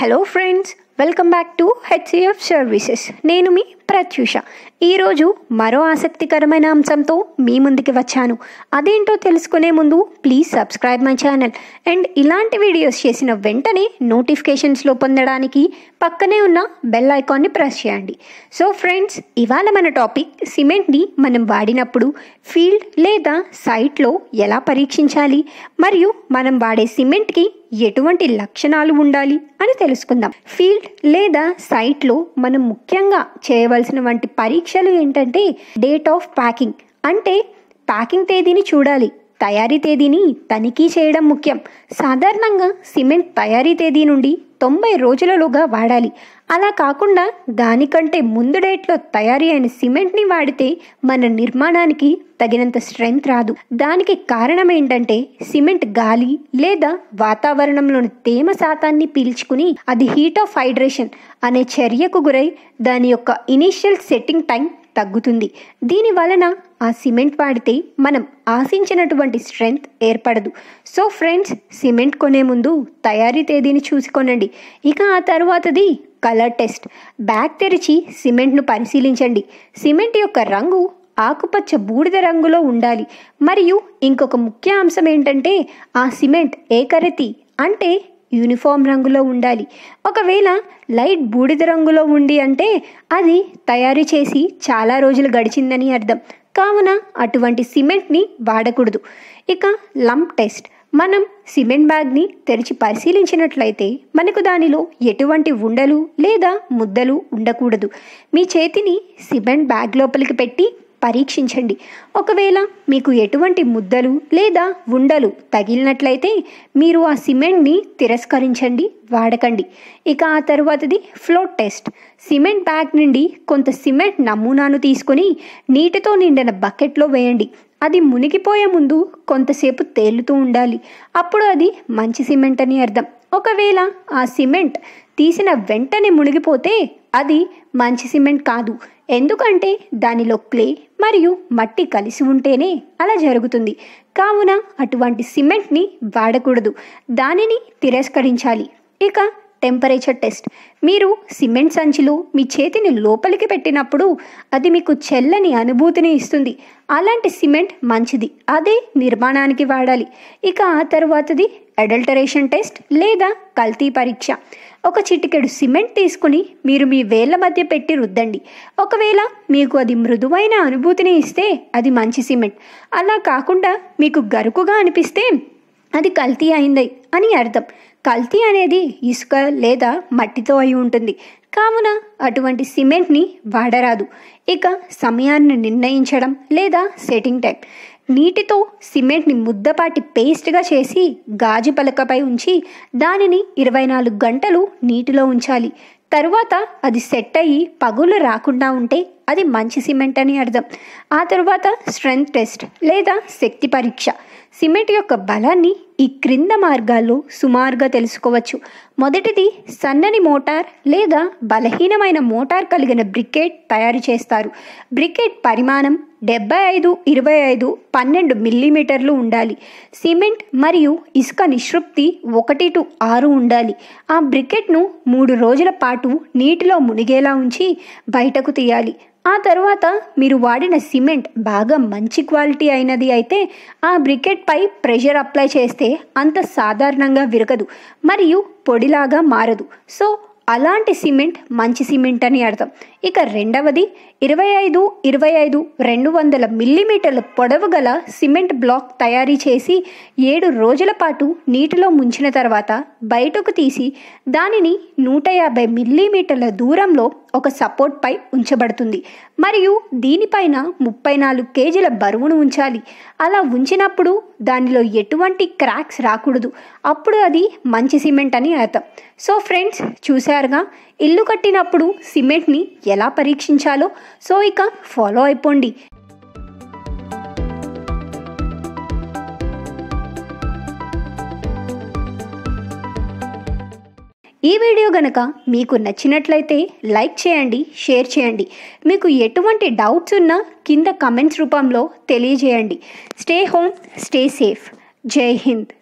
hello friends welcome back to HCF services నేను మీ ప్రత్యూష ఈరోజు మరో ఆసక్తికరమైన అంశంతో మీ ముందుకి వచ్చాను అదేంటో తెలుసుకునే ముందు please subscribe my channel and ఇలాంటి వీడియోస్ చేసిన వెంటనే నోటిఫికేషన్స్లో పొందడానికి పక్కనే ఉన్న బెల్ ఐకాన్ని ప్రెస్ చేయండి సో ఫ్రెండ్స్ ఇవాళ మన టాపిక్ సిమెంట్ని మనం వాడినప్పుడు ఫీల్డ్ లేదా సైట్లో ఎలా పరీక్షించాలి మరియు మనం వాడే సిమెంట్కి ఎటువంటి లక్షణాలు ఉండాలి అని తెలుసుకుందాం ఫీల్డ్ లేదా సైట్లో మనం ముఖ్యంగా చేయవలసిన ఇవ్వాల్సిన వంటి పరీక్షలు ఏంటంటే డేట్ ఆఫ్ ప్యాకింగ్ అంటే ప్యాకింగ్ తేదీని చూడాలి తయారీ తేదీని తనిఖీ చేయడం ముఖ్యం సాధారణంగా సిమెంట్ తయారీ తేదీ నుండి తొంభై రోజులలోగా వాడాలి అలా కాకుండా దానికంటే ముందు డేట్లో తయారీ అయిన సిమెంట్ని వాడితే మన నిర్మాణానికి తగినంత స్ట్రెంగ్త్ రాదు దానికి కారణం ఏంటంటే సిమెంట్ గాలి లేదా వాతావరణంలోని తేమ శాతాన్ని పీల్చుకుని అది హీట్ ఆఫ్ హైడ్రేషన్ అనే చర్యకు గురై దాని యొక్క ఇనీషియల్ సెట్టింగ్ టైం తగ్గుతుంది దీని వలన ఆ సిమెంట్ వాడితే మనం ఆశించినటువంటి స్ట్రెంగ్త్ ఏర్పడదు సో ఫ్రెండ్స్ సిమెంట్ కొనే ముందు తయారీ తేదీని చూసుకొనండి ఇక ఆ తర్వాతది కలర్ టెస్ట్ బ్యాగ్ తెరిచి సిమెంట్ను పరిశీలించండి సిమెంట్ యొక్క రంగు ఆకుపచ్చ బూడిద రంగులో ఉండాలి మరియు ఇంకొక ముఖ్య అంశం ఏంటంటే ఆ సిమెంట్ ఏకరతి అంటే యూనిఫామ్ రంగులో ఉండాలి ఒకవేళ లైట్ బూడిద రంగులో ఉండి అంటే అది తయారు చేసి చాలా రోజులు గడిచిందని అర్థం కావున అటువంటి సిమెంట్ని వాడకూడదు ఇక లంప్ టెస్ట్ మనం సిమెంట్ బ్యాగ్ని తెరిచి పరిశీలించినట్లయితే మనకు దానిలో ఎటువంటి ఉండలు లేదా ముద్దలు ఉండకూడదు మీ చేతిని సిమెంట్ బ్యాగ్ లోపలికి పెట్టి పరీక్షించండి ఒకవేళ మీకు ఎటువంటి ముద్దలు లేదా ఉండలు తగిలినట్లయితే మీరు ఆ సిమెంట్ని తిరస్కరించండి వాడకండి ఇక ఆ తర్వాతది ఫ్లోట్ టెస్ట్ సిమెంట్ బ్యాగ్ నుండి కొంత సిమెంట్ నమూనాను తీసుకొని నీటితో నిండిన బకెట్లో వేయండి అది మునిగిపోయే ముందు కొంతసేపు తేలుతూ ఉండాలి అప్పుడు అది మంచి సిమెంట్ అని అర్థం ఒకవేళ ఆ సిమెంట్ తీసిన వెంటనే మునిగిపోతే అది మంచి సిమెంట్ కాదు ఎందుకంటే దానిలో క్లే మరియు మట్టి కలిసి ఉంటేనే అలా జరుగుతుంది కావున అటువంటి సిమెంట్ని వాడకూడదు దానిని తిరస్కరించాలి ఇక టెంపరేచర్ టెస్ట్ మీరు సిమెంట్ సంచిలో మీ చేతిని లోపలికి పెట్టినప్పుడు అది మీకు చెల్లని అనుభూతిని ఇస్తుంది అలాంటి సిమెంట్ మంచిది అదే నిర్మాణానికి వాడాలి ఇక ఆ తరువాతది అడల్టరేషన్ టెస్ట్ లేదా కల్తీ పరీక్ష ఒక చిటికెడు సిమెంట్ తీసుకుని మీరు మీ వేళ్ల మధ్య పెట్టి రుద్దండి ఒకవేళ మీకు అది మృదువైన అనుభూతిని ఇస్తే అది మంచి సిమెంట్ అలా కాకుండా మీకు గరుకుగా అనిపిస్తే అది కల్తీ అయింది అని అర్థం కల్తీ అనేది ఇసుక లేదా మట్టితో అయి ఉంటుంది కావున అటువంటి సిమెంట్ని వాడరాదు ఇక సమయాన్ని నిర్ణయించడం లేదా సెట్టింగ్ టైం నీటితో సిమెంట్ని ముద్దపాటి పేస్ట్గా చేసి గాజు పలకపై ఉంచి దానిని ఇరవై నాలుగు గంటలు నీటిలో ఉంచాలి తరువాత అది సెట్ అయ్యి పగులు రాకుండా ఉంటే అది మంచి సిమెంట్ అని అర్థం ఆ తరువాత స్ట్రెంగ్త్ టెస్ట్ లేదా శక్తి పరీక్ష సిమెంట్ యొక్క బలాన్ని ఈ క్రింద మార్గాల్లో సుమారుగా తెలుసుకోవచ్చు మొదటిది సన్నని మోటార్ లేదా బలహీనమైన మోటార్ కలిగిన బ్రికెట్ తయారు చేస్తారు బ్రికెట్ పరిమాణం డెబ్బై ఐదు ఇరవై ఐదు పన్నెండు మిల్లీమీటర్లు ఉండాలి సిమెంట్ మరియు ఇసుక నిష్పృప్తి ఒకటి టు ఆరు ఉండాలి ఆ బ్రికెట్ను మూడు రోజుల పాటు నీటిలో మునిగేలా ఉంచి బయటకు తీయాలి ఆ తర్వాత మీరు వాడిన సిమెంట్ బాగా మంచి క్వాలిటీ అయినది అయితే ఆ బ్రికెట్ పై ప్రెషర్ అప్లై చేస్తే అంత సాధారణంగా విరగదు మరియు పొడిలాగా మారదు సో అలాంటి సిమెంట్ మంచి సిమెంట్ అని అర్థం ఇక రెండవది ఇరవై ఐదు ఇరవై ఐదు రెండు వందల మిల్లీమీటర్ల పొడవు గల సిమెంట్ బ్లాక్ తయారీ చేసి ఏడు రోజుల పాటు నీటిలో ముంచిన తర్వాత బయటకు తీసి దానిని నూట యాభై మిల్లీమీటర్ల దూరంలో ఒక సపోర్ట్ పై ఉంచబడుతుంది మరియు దీనిపైన ముప్పై నాలుగు కేజీల బరువును ఉంచాలి అలా ఉంచినప్పుడు దానిలో ఎటువంటి క్రాక్స్ రాకూడదు అప్పుడు అది మంచి సిమెంట్ అని అర్థం సో ఫ్రెండ్స్ చూశారుగా ఇల్లు కట్టినప్పుడు సిమెంట్ని ఎలా పరీక్షించాలో సో ఇక ఫాలో అయిపోండి ఈ వీడియో గనక మీకు నచ్చినట్లయితే లైక్ చేయండి షేర్ చేయండి మీకు ఎటువంటి డౌట్స్ ఉన్నా కింద కమెంట్స్ రూపంలో తెలియజేయండి స్టే హోమ్ స్టే సేఫ్ జై హింద్